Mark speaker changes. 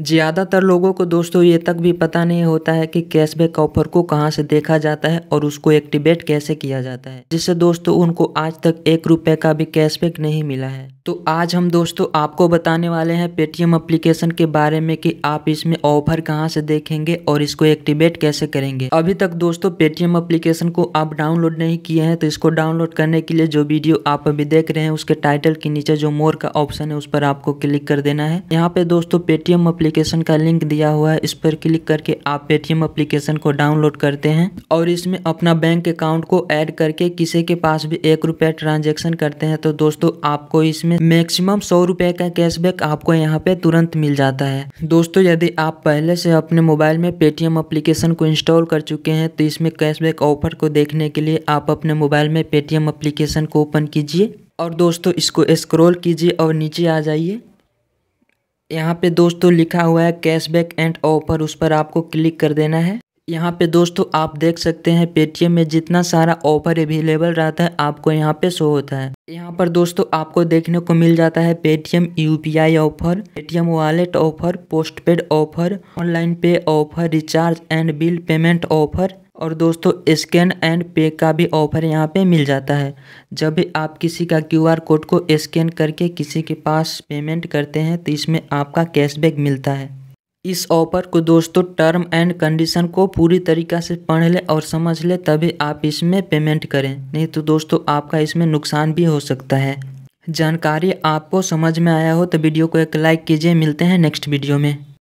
Speaker 1: ज़्यादातर लोगों को दोस्तों ये तक भी पता नहीं होता है कि कैशबैक ऑफर को कहां से देखा जाता है और उसको एक्टिवेट कैसे किया जाता है जिससे दोस्तों उनको आज तक एक रुपए का भी कैशबैक नहीं मिला है तो आज हम दोस्तों आपको बताने वाले हैं पेटीएम एप्लीकेशन के बारे में कि आप इसमें ऑफर कहाँ से देखेंगे और इसको एक्टिवेट कैसे करेंगे अभी तक दोस्तों पेटीएम अप्लीकेशन को आप डाउनलोड नहीं किए हैं तो इसको डाउनलोड करने के लिए जो वीडियो आप अभी देख रहे हैं उसके टाइटल के नीचे जो मोर का ऑप्शन है उस पर आपको क्लिक कर देना है यहाँ पे दोस्तों पेटीएम एप्लीकेशन का लिंक दिया हुआ है इस पर क्लिक करके आप पेटीएम एप्लीकेशन को डाउनलोड करते हैं और इसमें अपना बैंक अकाउंट को ऐड करके किसी के पास भी एक रुपया ट्रांजेक्शन करते हैं तो दोस्तों आपको इसमें मैक्सिमम सौ रुपये का कैशबैक आपको यहाँ पे तुरंत मिल जाता है दोस्तों यदि आप पहले से अपने मोबाइल में पेटीएम अप्लीकेशन को इंस्टॉल कर चुके हैं तो इसमें कैशबैक ऑफर को देखने के लिए आप अपने मोबाइल में पेटीएम अप्लीकेशन को ओपन कीजिए और दोस्तों इसको स्क्रॉल कीजिए और नीचे आ जाइए यहाँ पे दोस्तों लिखा हुआ है कैशबैक एंड ऑफर उस पर आपको क्लिक कर देना है यहाँ पे दोस्तों आप देख सकते हैं पेटीएम में जितना सारा ऑफर अवेलेबल रहता है आपको यहाँ पे शो होता है यहाँ पर दोस्तों आपको देखने को मिल जाता है पेटीएम आई offer Paytm wallet offer postpaid offer online pay offer recharge and bill payment offer और दोस्तों स्कैन एंड पे का भी ऑफर यहाँ पे मिल जाता है जब भी आप किसी का क्यूआर कोड को स्कैन करके किसी के पास पेमेंट करते हैं तो इसमें आपका कैशबैक मिलता है इस ऑफर को दोस्तों टर्म एंड कंडीशन को पूरी तरीका से पढ़ लें और समझ लें तभी आप इसमें पेमेंट करें नहीं तो दोस्तों आपका इसमें नुकसान भी हो सकता है जानकारी आपको समझ में आया हो तो वीडियो को एक लाइक कीजिए मिलते हैं नेक्स्ट वीडियो में